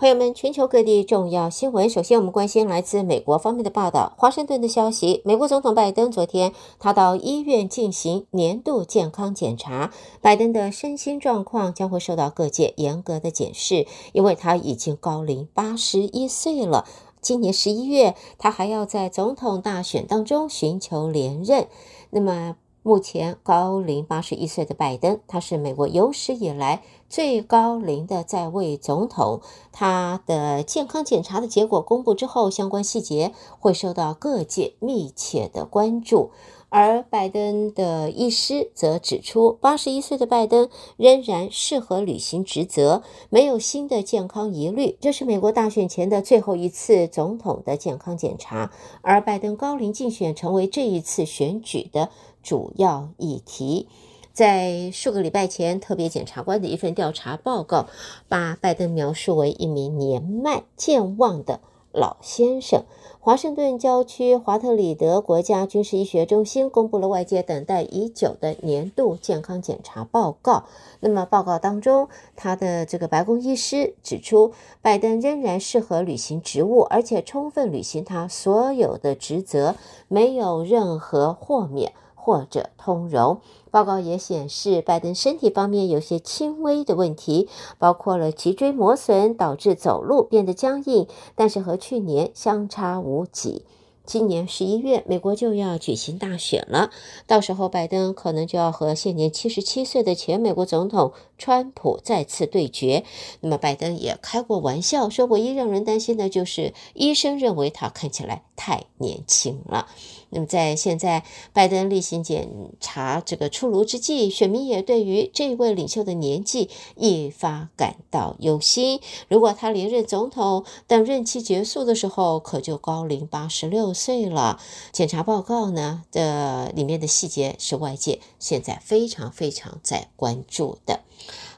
朋友们，全球各地重要新闻。首先，我们关心来自美国方面的报道。华盛顿的消息，美国总统拜登昨天他到医院进行年度健康检查。拜登的身心状况将会受到各界严格的检视，因为他已经高龄八十一岁了。今年十一月，他还要在总统大选当中寻求连任。那么，目前高龄八十一岁的拜登，他是美国有史以来。最高龄的在位总统，他的健康检查的结果公布之后，相关细节会受到各界密切的关注。而拜登的医师则指出，八十一岁的拜登仍然适合履行职责，没有新的健康疑虑。这是美国大选前的最后一次总统的健康检查，而拜登高龄竞选成为这一次选举的主要议题。在数个礼拜前，特别检察官的一份调查报告，把拜登描述为一名年迈健忘的老先生。华盛顿郊区华特里德国家军事医学中心公布了外界等待已久的年度健康检查报告。那么报告当中，他的这个白宫医师指出，拜登仍然适合履行职务，而且充分履行他所有的职责，没有任何豁免。或者通融。报告也显示，拜登身体方面有些轻微的问题，包括了脊椎磨损导致走路变得僵硬，但是和去年相差无几。今年十一月，美国就要举行大选了，到时候拜登可能就要和现年七十七岁的前美国总统川普再次对决。那么，拜登也开过玩笑，说唯一让人担心的就是，医生认为他看起来。太年轻了。那么，在现在拜登例行检查这个出炉之际，选民也对于这位领袖的年纪一发感到忧心。如果他连任总统，等任期结束的时候，可就高龄八十六岁了。检查报告呢的里面的细节，是外界现在非常非常在关注的。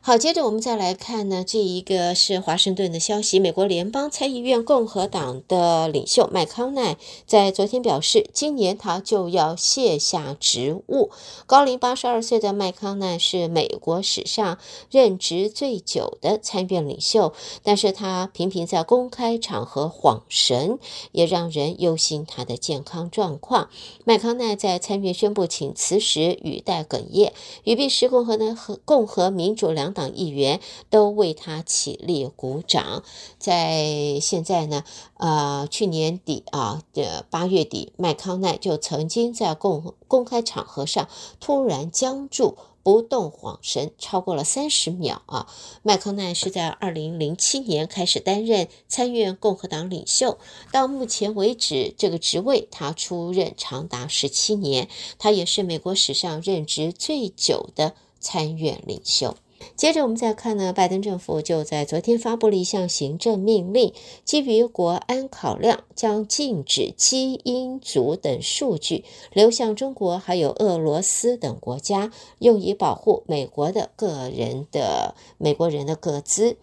好，接着我们再来看呢，这一个是华盛顿的消息。美国联邦参议院共和党的领袖麦康奈在昨天表示，今年他就要卸下职务。高龄八十二岁的麦康奈是美国史上任职最久的参院领袖，但是他频频在公开场合晃神，也让人忧心他的健康状况。麦康奈在参院宣布请辞时，语带哽咽，与毕氏共和的和共和民主两。党议员都为他起立鼓掌。在现在呢，呃，去年底啊，呃，八月底，麦康奈就曾经在共公开场合上突然僵住不动，晃神超过了三十秒啊。麦康奈是在二零零七年开始担任参院共和党领袖，到目前为止，这个职位他出任长达十七年，他也是美国史上任职最久的参院领袖。接着我们再看呢，拜登政府就在昨天发布了一项行政命令，基于国安考量，将禁止基因组等数据流向中国还有俄罗斯等国家，用以保护美国的个人的美国人的个资。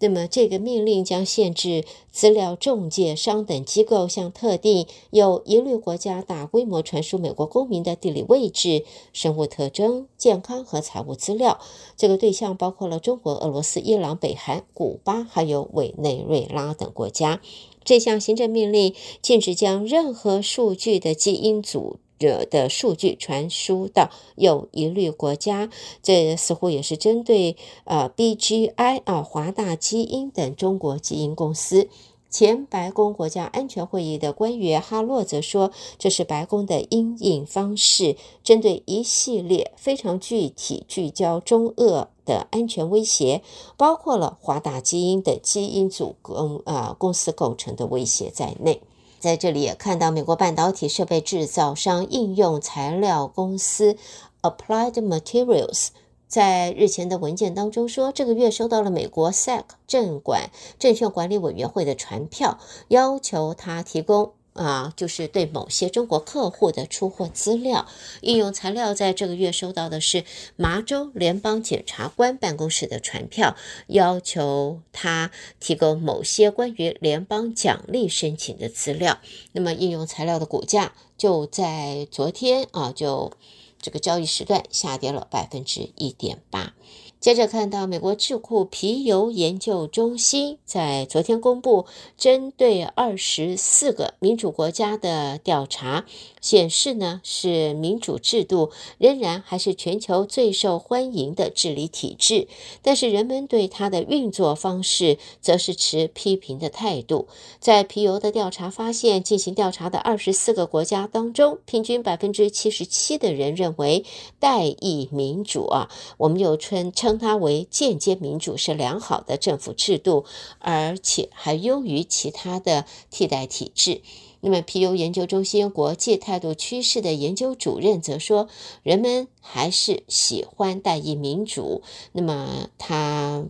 那么，这个命令将限制资料中介商等机构向特定有疑虑国家大规模传输美国公民的地理位置、生物特征、健康和财务资料。这个对象包括了中国、俄罗斯、伊朗、北韩、古巴，还有委内瑞拉等国家。这项行政命令禁止将任何数据的基因组。者的数据传输到有疑虑国家，这似乎也是针对呃 BGI 啊华大基因等中国基因公司。前白宫国家安全会议的官员哈洛则说，这是白宫的阴影方式，针对一系列非常具体聚焦中俄的安全威胁，包括了华大基因等基因组公啊公司构成的威胁在内。在这里也看到，美国半导体设备制造商应用材料公司 Applied Materials 在日前的文件当中说，这个月收到了美国 SEC 证管证券管理委员会的传票，要求他提供。啊，就是对某些中国客户的出货资料，应用材料在这个月收到的是麻州联邦检察官办公室的传票，要求他提供某些关于联邦奖励申请的资料。那么，应用材料的股价就在昨天啊，就这个交易时段下跌了百分之一点八。接着看到，美国智库皮尤研究中心在昨天公布针对二十四个民主国家的调查。显示呢，是民主制度仍然还是全球最受欢迎的治理体制，但是人们对它的运作方式，则是持批评的态度。在皮尤的调查发现，进行调查的二十四个国家当中，平均百分之七十七的人认为代议民主啊，我们又称称它为间接民主，是良好的政府制度，而且还优于其他的替代体制。那么，皮尤研究中心国际态度趋势的研究主任则说：“人们还是喜欢代议民主。”那么，他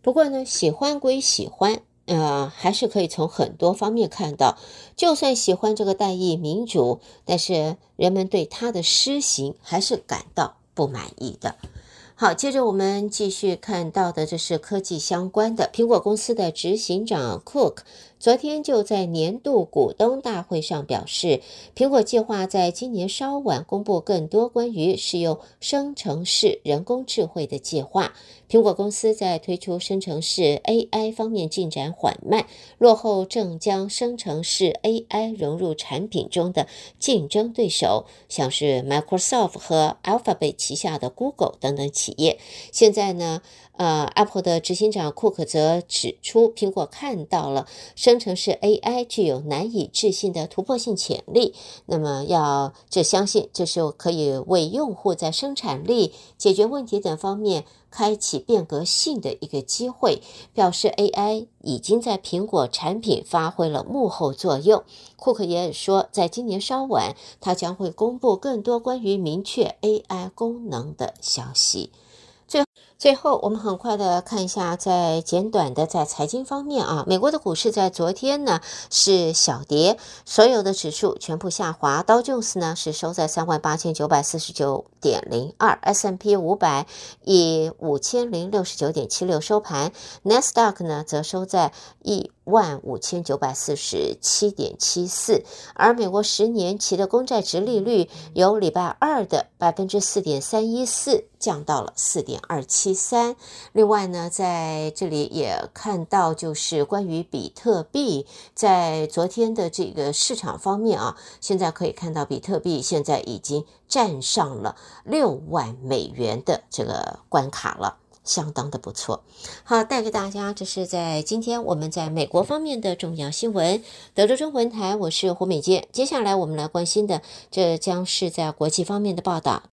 不过呢，喜欢归喜欢，呃，还是可以从很多方面看到，就算喜欢这个代议民主，但是人们对他的施行还是感到不满意的。好，接着我们继续看到的，这是科技相关的，苹果公司的执行长 Cook。昨天就在年度股东大会上表示，苹果计划在今年稍晚公布更多关于使用生成式人工智能的计划。苹果公司在推出生成式 AI 方面进展缓慢，落后正将生成式 AI 融入产品中的竞争对手，像是 Microsoft 和 Alphabet 旗下的 Google 等等企业。现在呢？呃，Apple 的执行长库克则指出，苹果看到了生成式 AI 具有难以置信的突破性潜力。那么，要这相信这是可以为用户在生产力、解决问题等方面开启变革性的一个机会。表示 AI 已经在苹果产品发挥了幕后作用。库克也说，在今年稍晚，他将会公布更多关于明确 AI 功能的消息。最。最后，我们很快的看一下，在简短的在财经方面啊，美国的股市在昨天呢是小跌，所有的指数全部下滑。道琼斯呢是收在三万八千九百四十九点零二，S M P 五百以五千零六十九点七六收盘，纳斯达克呢则收在一万五千九百四十七点七四，而美国十年期的公债值利率由礼拜二的百分之四点三一四降到了四点二七。第三，另外呢，在这里也看到，就是关于比特币，在昨天的这个市场方面啊，现在可以看到，比特币现在已经站上了六万美元的这个关卡了，相当的不错。好，带给大家这是在今天我们在美国方面的重要新闻，德州中文台，我是胡美健。接下来我们来关心的，这将是在国际方面的报道。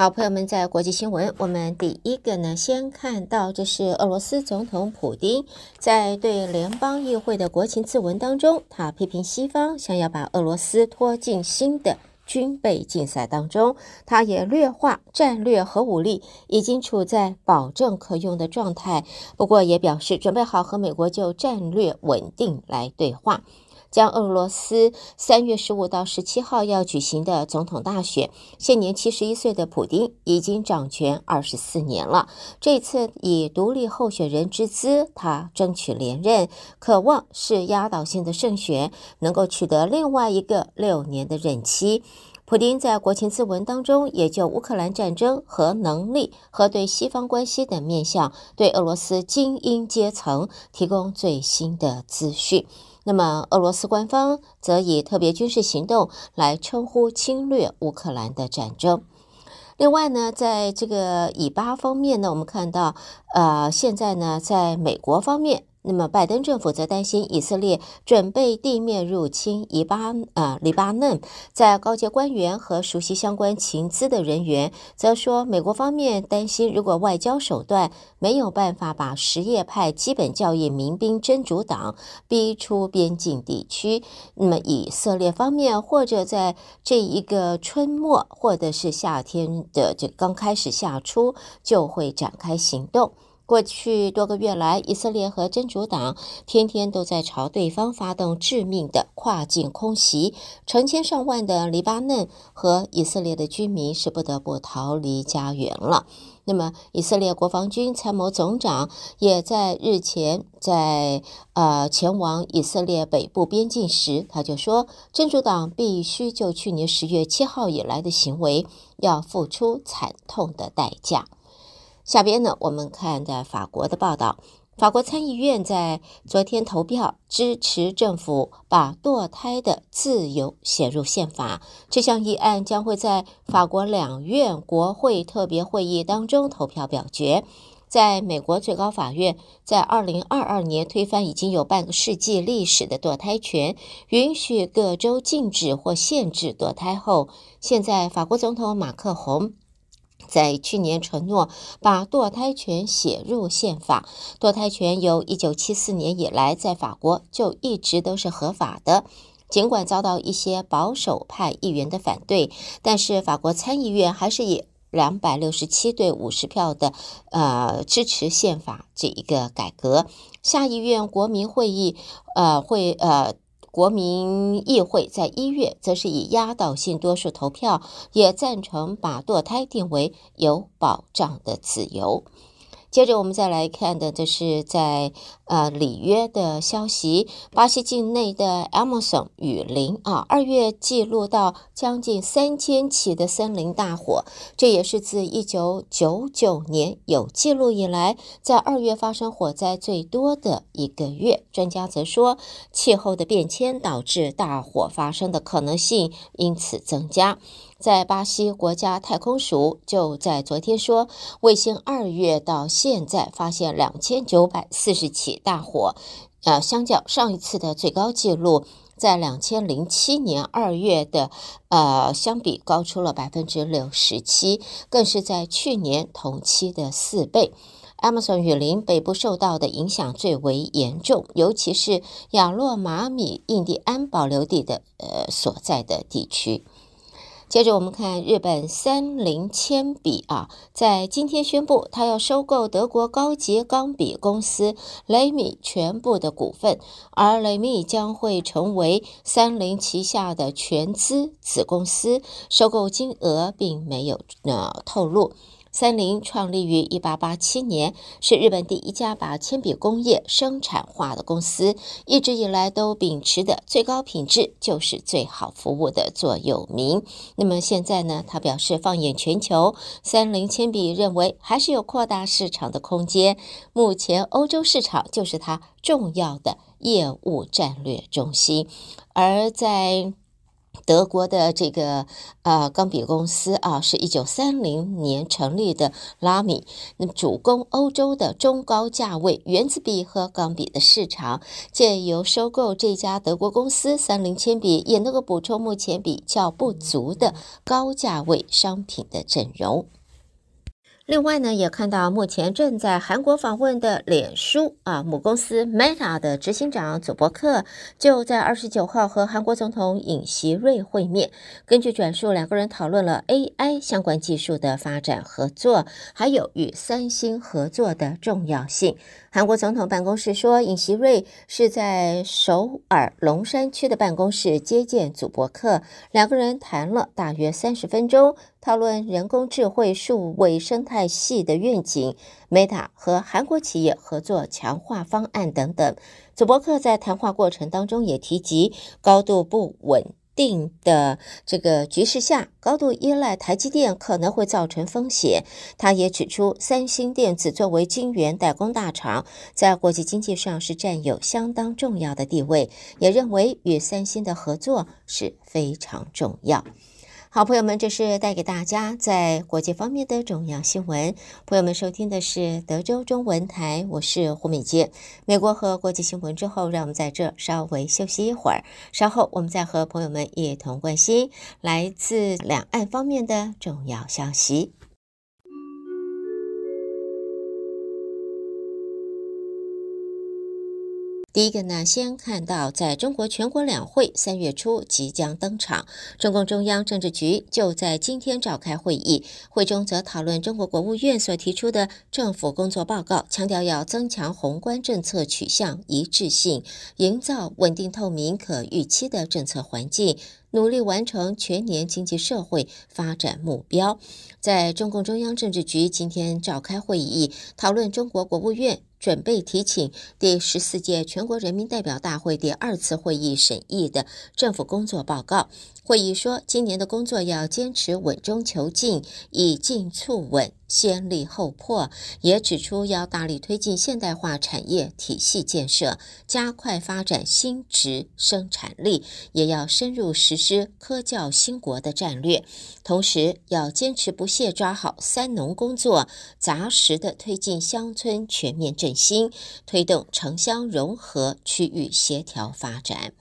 好，朋友们，在国际新闻，我们第一个呢，先看到这是俄罗斯总统普京在对联邦议会的国情咨文当中，他批评西方想要把俄罗斯拖进新的军备竞赛当中。他也略化战略核武力已经处在保证可用的状态，不过也表示准备好和美国就战略稳定来对话。将俄罗斯三月十五到十七号要举行的总统大选，现年七十一岁的普京已经掌权二十四年了。这次以独立候选人之资，他争取连任，渴望是压倒性的胜选，能够取得另外一个六年的任期。普京在国情咨文当中，也就乌克兰战争和能力和对西方关系等面向，对俄罗斯精英阶层提供最新的资讯。那么，俄罗斯官方则以特别军事行动来称呼侵略乌克兰的战争。另外呢，在这个以巴方面呢，我们看到，呃，现在呢，在美国方面。那么，拜登政府则担心以色列准备地面入侵黎巴呃黎巴嫩。在高级官员和熟悉相关情资的人员则说，美国方面担心，如果外交手段没有办法把什叶派基本教义民兵真主党逼出边境地区，那么以色列方面或者在这一个春末，或者是夏天的这刚开始夏初就会展开行动。过去多个月来，以色列和真主党天天都在朝对方发动致命的跨境空袭，成千上万的黎巴嫩和以色列的居民是不得不逃离家园了。那么，以色列国防军参谋总长也在日前在呃前往以色列北部边境时，他就说，真主党必须就去年十月七号以来的行为要付出惨痛的代价。下边呢，我们看在法国的报道。法国参议院在昨天投票支持政府把堕胎的自由写入宪法。这项议案将会在法国两院国会特别会议当中投票表决。在美国最高法院在2022年推翻已经有半个世纪历史的堕胎权，允许各州禁止或限制堕胎后，现在法国总统马克龙。在去年承诺把堕胎权写入宪法。堕胎权由一九七四年以来在法国就一直都是合法的，尽管遭到一些保守派议员的反对，但是法国参议院还是以两百六十七对五十票的，呃，支持宪法这一个改革。下议院国民会议，呃，会呃。国民议会在一月则是以压倒性多数投票，也赞成把堕胎定为有保障的自由。接着我们再来看的，这是在呃里约的消息，巴西境内的 Amazon 雨林啊，二月记录到将近三千起的森林大火，这也是自一九九九年有记录以来，在二月发生火灾最多的一个月。专家则说，气候的变迁导致大火发生的可能性因此增加。在巴西国家太空署就在昨天说，卫星二月到现在发现两千九百四十起大火，呃，相较上一次的最高纪录，在两千零七年二月的，呃，相比高出了百分之六十七，更是在去年同期的四倍。Amazon 雨林北部受到的影响最为严重，尤其是亚洛马米印第安保留地的呃所在的地区。接着我们看日本三菱铅笔啊，在今天宣布，它要收购德国高级钢笔公司雷米全部的股份，而雷米将会成为三菱旗下的全资子公司。收购金额并没有呢透露。三菱创立于一八八七年，是日本第一家把铅笔工业生产化的公司。一直以来都秉持的最高品质就是最好服务的座右铭。那么现在呢？他表示，放眼全球，三菱铅笔认为还是有扩大市场的空间。目前，欧洲市场就是它重要的业务战略中心，而在。德国的这个啊钢笔公司啊，是一九三零年成立的拉米，那么主攻欧洲的中高价位原子笔和钢笔的市场。借由收购这家德国公司三菱铅笔，也能够补充目前比较不足的高价位商品的阵容。另外呢，也看到目前正在韩国访问的脸书啊母公司 Meta 的执行长祖博克，就在二十九号和韩国总统尹锡瑞会面。根据转述，两个人讨论了 AI 相关技术的发展、合作，还有与三星合作的重要性。韩国总统办公室说，尹锡瑞是在首尔龙山区的办公室接见祖博克，两个人谈了大约三十分钟。讨论人工智慧数位生态系的愿景，Meta 和韩国企业合作强化方案等等。祖伯克在谈话过程当中也提及，高度不稳定的这个局势下，高度依赖台积电可能会造成风险。他也指出，三星电子作为晶圆代工大厂，在国际经济上是占有相当重要的地位，也认为与三星的合作是非常重要。好，朋友们，这是带给大家在国际方面的重要新闻。朋友们，收听的是德州中文台，我是胡美杰。美国和国际新闻之后，让我们在这稍微休息一会儿，稍后我们再和朋友们一同关心来自两岸方面的重要消息。第一个呢，先看到在中国全国两会三月初即将登场，中共中央政治局就在今天召开会议，会中则讨论中国国务院所提出的政府工作报告，强调要增强宏观政策取向一致性，营造稳定、透明、可预期的政策环境，努力完成全年经济社会发展目标。在中共中央政治局今天召开会议，讨论中国国务院。准备提请第十四届全国人民代表大会第二次会议审议的政府工作报告。会议说，今年的工作要坚持稳中求进，以进促稳。先立后破，也指出要大力推进现代化产业体系建设，加快发展新质生产力，也要深入实施科教兴国的战略，同时要坚持不懈抓好“三农”工作，扎实的推进乡村全面振兴，推动城乡融合、区域协调发展。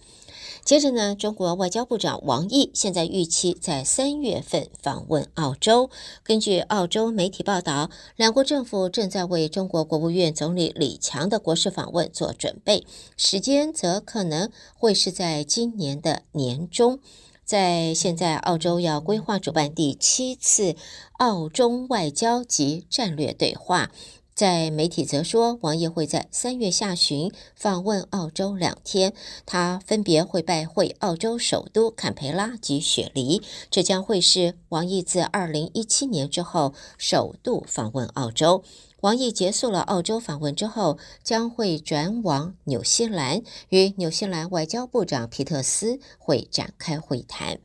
接着呢，中国外交部长王毅现在预期在三月份访问澳洲。根据澳洲媒体报道，两国政府正在为中国国务院总理李强的国事访问做准备，时间则可能会是在今年的年中。在现在，澳洲要规划主办第七次澳中外交及战略对话。在媒体则说，王毅会在三月下旬访问澳洲两天，他分别会拜会澳洲首都堪培拉及雪梨。这将会是王毅自二零一七年之后首度访问澳洲。王毅结束了澳洲访问之后，将会转往纽西兰，与纽西兰外交部长皮特斯会展开会谈。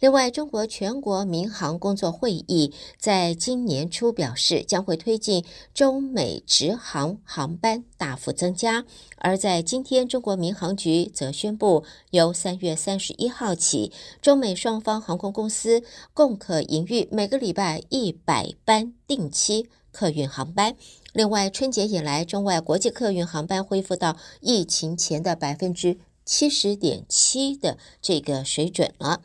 另外，中国全国民航工作会议在今年初表示，将会推进中美直航航班大幅增加。而在今天，中国民航局则宣布，由三月三十一号起，中美双方航空公司共可营运每个礼拜一百班定期客运航班。另外，春节以来，中外国际客运航班恢复到疫情前的百分之七十点七的这个水准了。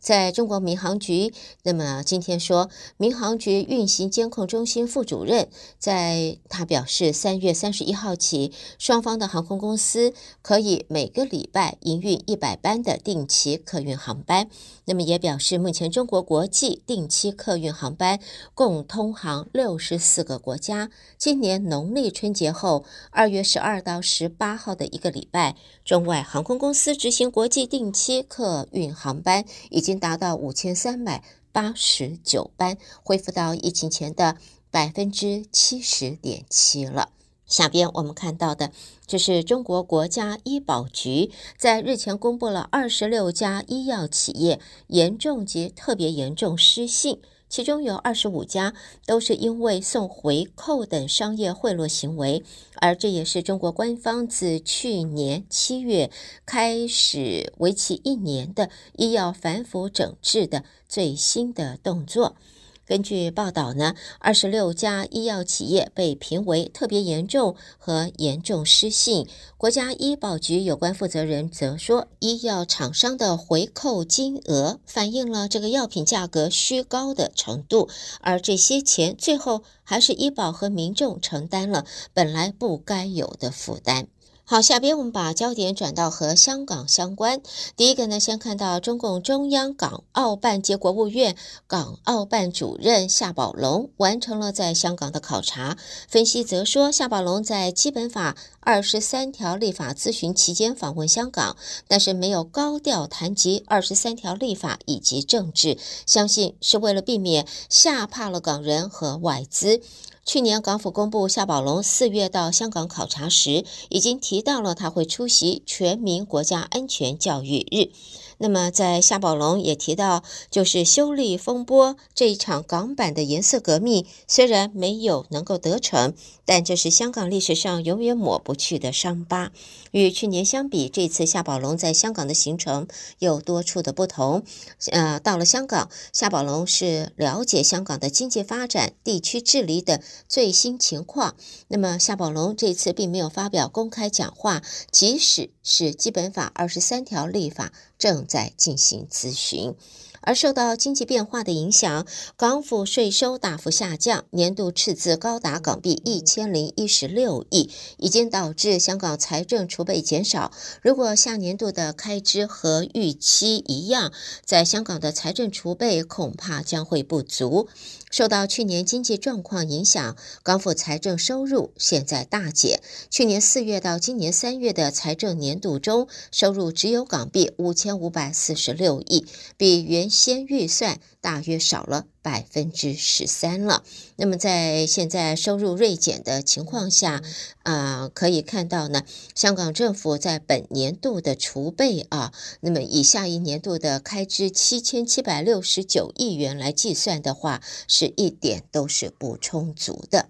在中国民航局，那么今天说，民航局运行监控中心副主任在他表示，三月三十一号起，双方的航空公司可以每个礼拜营运一百班的定期客运航班。那么也表示，目前中国国际定期客运航班共通航六十四个国家。今年农历春节后，二月十二到十八号的一个礼拜，中外航空公司执行国际定期客运航班以及。已经达到五千三百八十九班，恢复到疫情前的百分之七十点七了。下边我们看到的，这是中国国家医保局在日前公布了二十六家医药企业严重及特别严重失信。其中有二十五家都是因为送回扣等商业贿赂行为，而这也是中国官方自去年七月开始为期一年的医药反腐整治的最新的动作。根据报道呢，二十六家医药企业被评为特别严重和严重失信。国家医保局有关负责人则说，医药厂商的回扣金额反映了这个药品价格虚高的程度，而这些钱最后还是医保和民众承担了本来不该有的负担。好，下边我们把焦点转到和香港相关。第一个呢，先看到中共中央港澳办及国务院港澳办主任夏宝龙完成了在香港的考察。分析则说，夏宝龙在《基本法》。二十三条立法咨询期间访问香港，但是没有高调谈及二十三条立法以及政治，相信是为了避免吓怕了港人和外资。去年港府公布夏宝龙四月到香港考察时，已经提到了他会出席全民国家安全教育日。那么，在夏宝龙也提到，就是修例风波这一场港版的颜色革命，虽然没有能够得逞，但这是香港历史上永远抹不去的伤疤。与去年相比，这次夏宝龙在香港的行程有多处的不同。呃，到了香港，夏宝龙是了解香港的经济发展、地区治理等最新情况。那么，夏宝龙这次并没有发表公开讲话，即使是基本法二十三条立法。正在进行咨询。而受到经济变化的影响，港府税收大幅下降，年度赤字高达港币一千零一十六亿，已经导致香港财政储备减少。如果下年度的开支和预期一样，在香港的财政储备恐怕将会不足。受到去年经济状况影响，港府财政收入现在大减。去年四月到今年三月的财政年度中，收入只有港币五千五百四十六亿，比原。先预算大约少了百分之十三了。那么在现在收入锐减的情况下，啊，可以看到呢，香港政府在本年度的储备啊，那么以下一年度的开支七千七百六十九亿元来计算的话，是一点都是不充足的。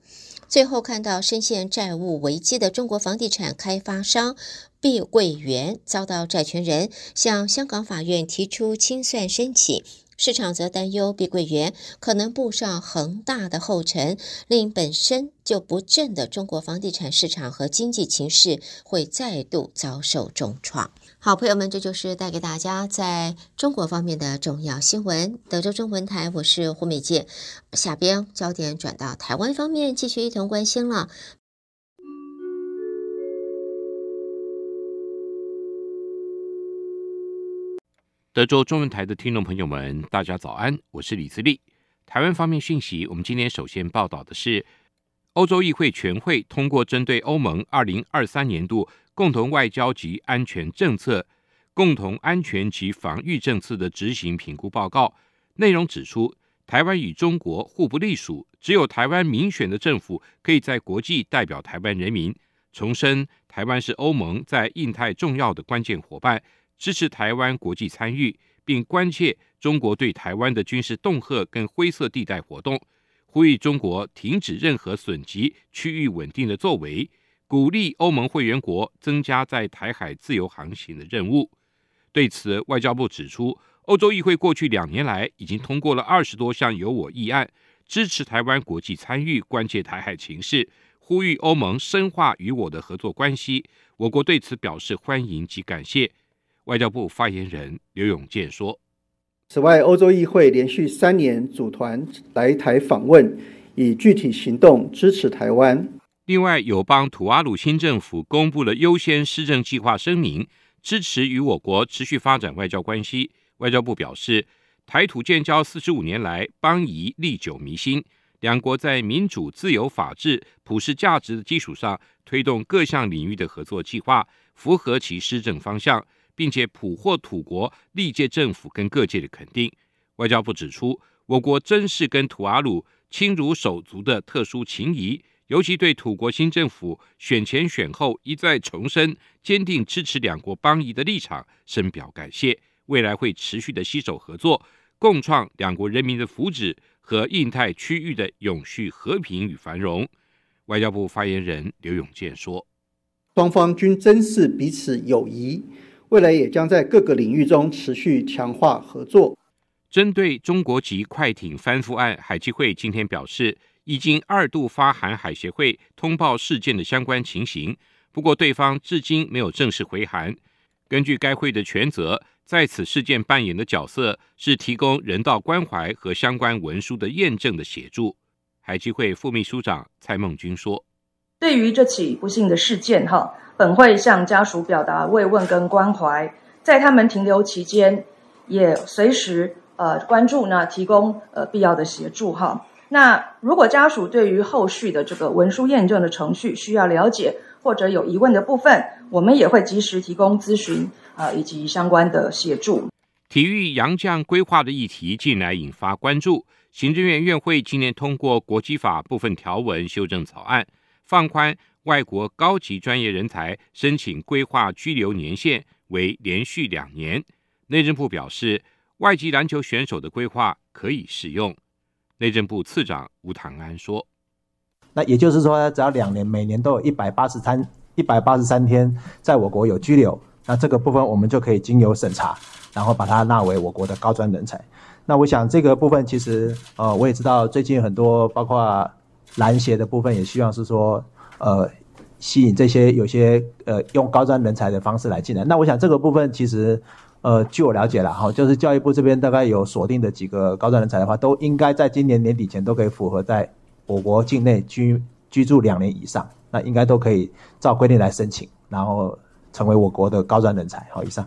最后看到深陷债务危机的中国房地产开发商。碧桂园遭到债权人向香港法院提出清算申请，市场则担忧碧桂园可能步上恒大的后尘，令本身就不振的中国房地产市场和经济形势会再度遭受重创。好，朋友们，这就是带给大家在中国方面的重要新闻。德州中文台，我是胡美健。下边焦点转到台湾方面，继续一同关心了。德州中文台的听众朋友们，大家早安，我是李思利。台湾方面讯息，我们今天首先报道的是，欧洲议会全会通过针对欧盟二零二三年度共同外交及安全政策、共同安全及防御政策的执行评估报告，内容指出，台湾与中国互不隶属，只有台湾民选的政府可以在国际代表台湾人民。重申，台湾是欧盟在印太重要的关键伙伴。支持台湾国际参与，并关切中国对台湾的军事恫吓跟灰色地带活动，呼吁中国停止任何损及区域稳定的作为，鼓励欧盟会员国增加在台海自由航行的任务。对此，外交部指出，欧洲议会过去两年来已经通过了二十多项由我议案，支持台湾国际参与，关切台海情势，呼吁欧盟深化与我的合作关系。我国对此表示欢迎及感谢。外交部发言人刘永健说：“此外，欧洲议会连续三年组团来台访问，以具体行动支持台湾。另外，友邦土阿鲁新政府公布了优先施政计划声明，支持与我国持续发展外交关系。外交部表示，台土建交四十五年来，邦谊历久弥新，两国在民主、自由、法治、普世价值的基础上，推动各项领域的合作计划，符合其施政方向。”并且捕获土国历届政府跟各界的肯定。外交部指出，我国珍视跟土阿鲁亲如手足的特殊情谊，尤其对土国新政府选前选后一再重申坚定支持两国邦谊的立场，深表感谢。未来会持续的携手合作，共创两国人民的福祉和印太区域的永续和平与繁荣。外交部发言人刘永健说：“双方均珍视彼此友谊。”未来也将在各个领域中持续强化合作。针对中国籍快艇翻覆案，海基会今天表示，已经二度发函海协会通报事件的相关情形，不过对方至今没有正式回函。根据该会的权责，在此事件扮演的角色是提供人道关怀和相关文书的验证的协助。海基会副秘书长蔡孟军说。对于这起不幸的事件，哈，本会向家属表达慰问跟关怀，在他们停留期间，也随时呃关注呢，提供呃必要的协助，哈。那如果家属对于后续的这个文书验证的程序需要了解或者有疑问的部分，我们也会及时提供咨询啊，以及相关的协助。体育洋将规划的议题近来引发关注，行政院院会今年通过国际法部分条文修正草案。放宽外国高级专业人才申请规划居留年限为连续两年。内政部表示，外籍篮球选手的规划可以适用。内政部次长吴棠安说：“那也就是说，只要两年，每年都有一百八十三一百八十三天在我国有居留，那这个部分我们就可以经由审查，然后把它纳为我国的高专人才。那我想这个部分其实，呃，我也知道最近很多包括。”篮协的部分也希望是说，呃，吸引这些有些呃用高端人才的方式来进来。那我想这个部分其实，呃，据我了解了哈，就是教育部这边大概有锁定的几个高端人才的话，都应该在今年年底前都可以符合在我国境内居居住两年以上，那应该都可以照规定来申请，然后成为我国的高端人才。好，以上。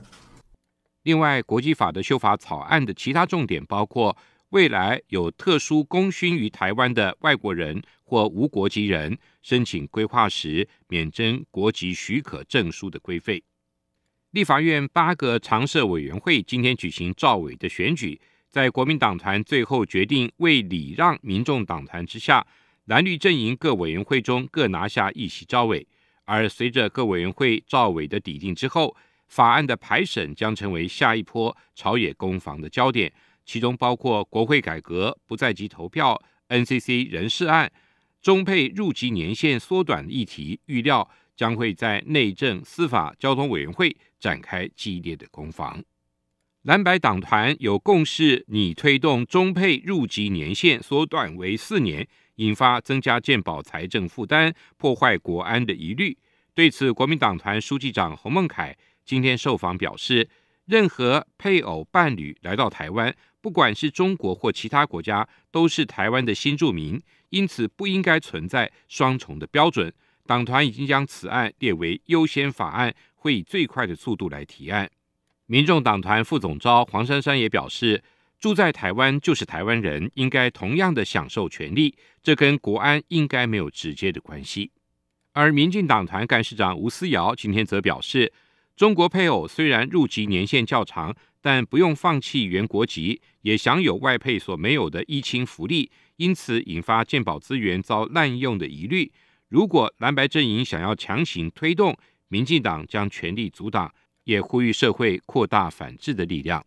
另外，国际法的修法草案的其他重点包括。未来有特殊功勋于台湾的外国人或无国籍人申请规划时，免征国籍许可证书的规费。立法院八个常设委员会今天举行赵委的选举，在国民党团最后决定为礼让民众党团之下，蓝绿阵营各委员会中各拿下一席赵委。而随着各委员会赵委的抵定之后，法案的排审将成为下一波朝野攻防的焦点。其中包括国会改革不在即投票、NCC 人事案、中配入籍年限缩短议题，预料将会在内政、司法、交通委员会展开激烈的攻防。蓝白党团有共识拟推动中配入籍年限缩短为四年，引发增加健保财政负担、破坏国安的疑虑。对此，国民党团书记长洪孟凯今天受访表示。任何配偶伴侣来到台湾，不管是中国或其他国家，都是台湾的新住民，因此不应该存在双重的标准。党团已经将此案列为优先法案，会以最快的速度来提案。民众党团副总召黄珊珊也表示，住在台湾就是台湾人，应该同样的享受权利，这跟国安应该没有直接的关系。而民进党团干事长吴思瑶今天则表示。中国配偶虽然入籍年限较长，但不用放弃原国籍，也享有外配所没有的疫亲福利，因此引发健保资源遭滥用的疑虑。如果蓝白阵营想要强行推动，民进党将全力阻挡，也呼吁社会扩大反制的力量。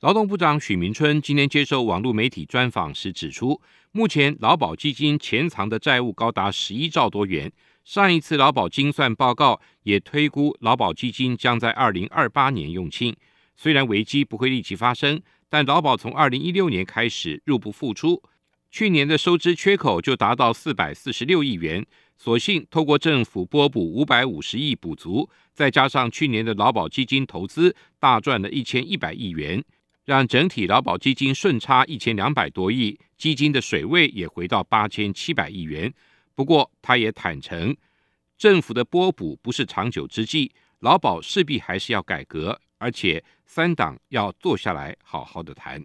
劳动部长许明春今天接受网络媒体专访时指出，目前劳保基金潜藏的债务高达十一兆多元。上一次劳保精算报告也推估，劳保基金将在二零二八年用罄。虽然危机不会立即发生，但劳保从二零一六年开始入不敷出，去年的收支缺口就达到四百四十六亿元。所幸透过政府拨补五百五十亿补足，再加上去年的劳保基金投资大赚了一千一百亿元，让整体劳保基金顺差一千两百多亿，基金的水位也回到八千七百亿元。不过，他也坦承，政府的拨补不是长久之计，劳保势必还是要改革，而且三党要坐下来好好的谈。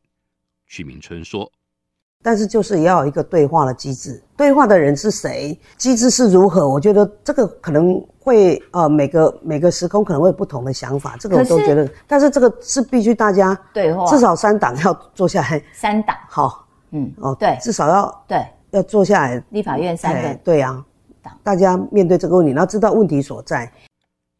曲明春说：“但是就是也要一个对话的机制，对话的人是谁，机制是如何？我觉得这个可能会呃，每个每个时空可能会有不同的想法。这个我都觉得，但是这个是必须大家对，至少三党要坐下来。三党，好，嗯，哦，对，至少要对。”要坐下来，立法院三院，对啊，大家面对这个问题，要知道问题所在。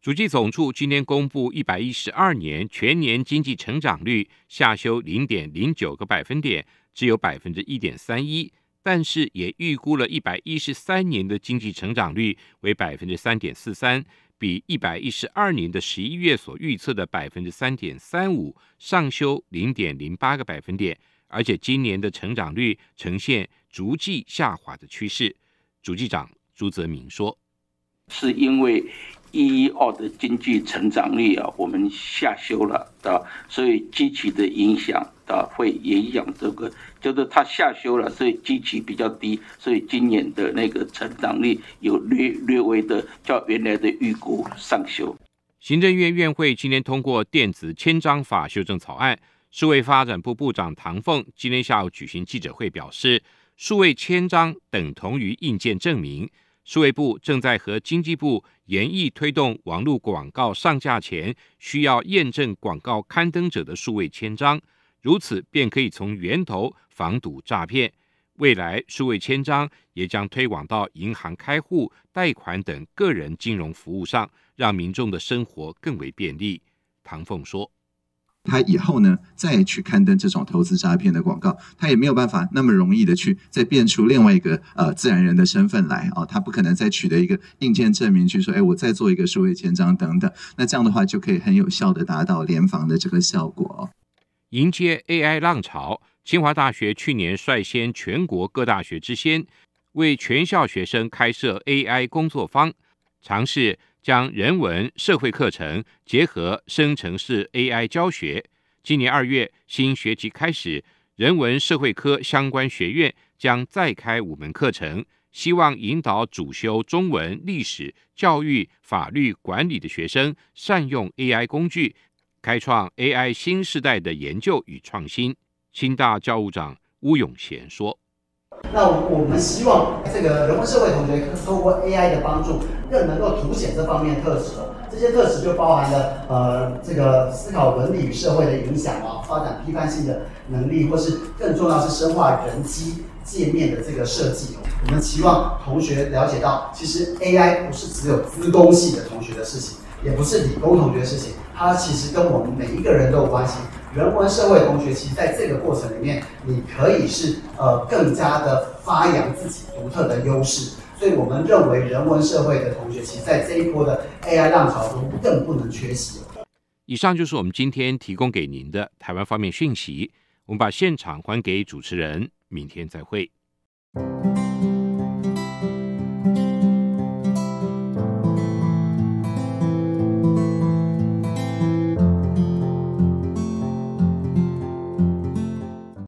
主计总处今天公布，一百一十二年全年经济成长率下修零点零九个百分点，只有百分之一点三一，但是也预估了一百一十三年的经济成长率为百分之三点四三，比一百一十二年的十一月所预测的百分之三点三五上修零点零八个百分点，而且今年的成长率呈现。逐季下滑的趋势，主机长朱泽明说：“是因为一一二的经济成长率啊，我们下修了，的，所以机器的影响，的会影响这个，就是它下修了，所以机器比较低，所以今年的那个成长率有略略微的，较原来的预估上修。”行政院院会今天通过电子签章法修正草案，市委发展部部长唐凤今天下午举行记者会表示。数位签章等同于硬件证明，数位部正在和经济部研议推动网络广告上架前需要验证广告刊登者的数位签章，如此便可以从源头防堵诈骗。未来数位签章也将推广到银行开户、贷款等个人金融服务上，让民众的生活更为便利。唐凤说。他以后呢，再去刊登这种投资诈骗的广告，他也没有办法那么容易的去再变出另外一个呃自然人的身份来啊，他不可能再取得一个硬件证明去说，哎，我再做一个数位签章等等。那这样的话就可以很有效的达到联防的这个效果。迎接 AI 浪潮，清华大学去年率先全国各大学之先，为全校学生开设 AI 工作坊，尝试。将人文社会课程结合生成式 AI 教学。今年二月新学期开始，人文社会科相关学院将再开五门课程，希望引导主修中文、历史、教育、法律、管理的学生善用 AI 工具，开创 AI 新时代的研究与创新。清大教务长巫永贤说。那我我们希望这个人文社会同学通过 AI 的帮助，更能够凸显这方面的特质哦。这些特质就包含了呃，这个思考伦理与社会的影响啊，发展批判性的能力，或是更重要是深化人机界面的这个设计我们期望同学了解到，其实 AI 不是只有资工系的同学的事情，也不是理工同学的事情，它其实跟我们每一个人都有关系。人文社会同学，其实在这个过程里面，你可以是呃更加的发扬自己独特的优势，所以我们认为人文社会的同学，其实在这一波的 AI 浪潮中更不能缺席。以上就是我们今天提供给您的台湾方面讯息。我们把现场还给主持人，明天再会。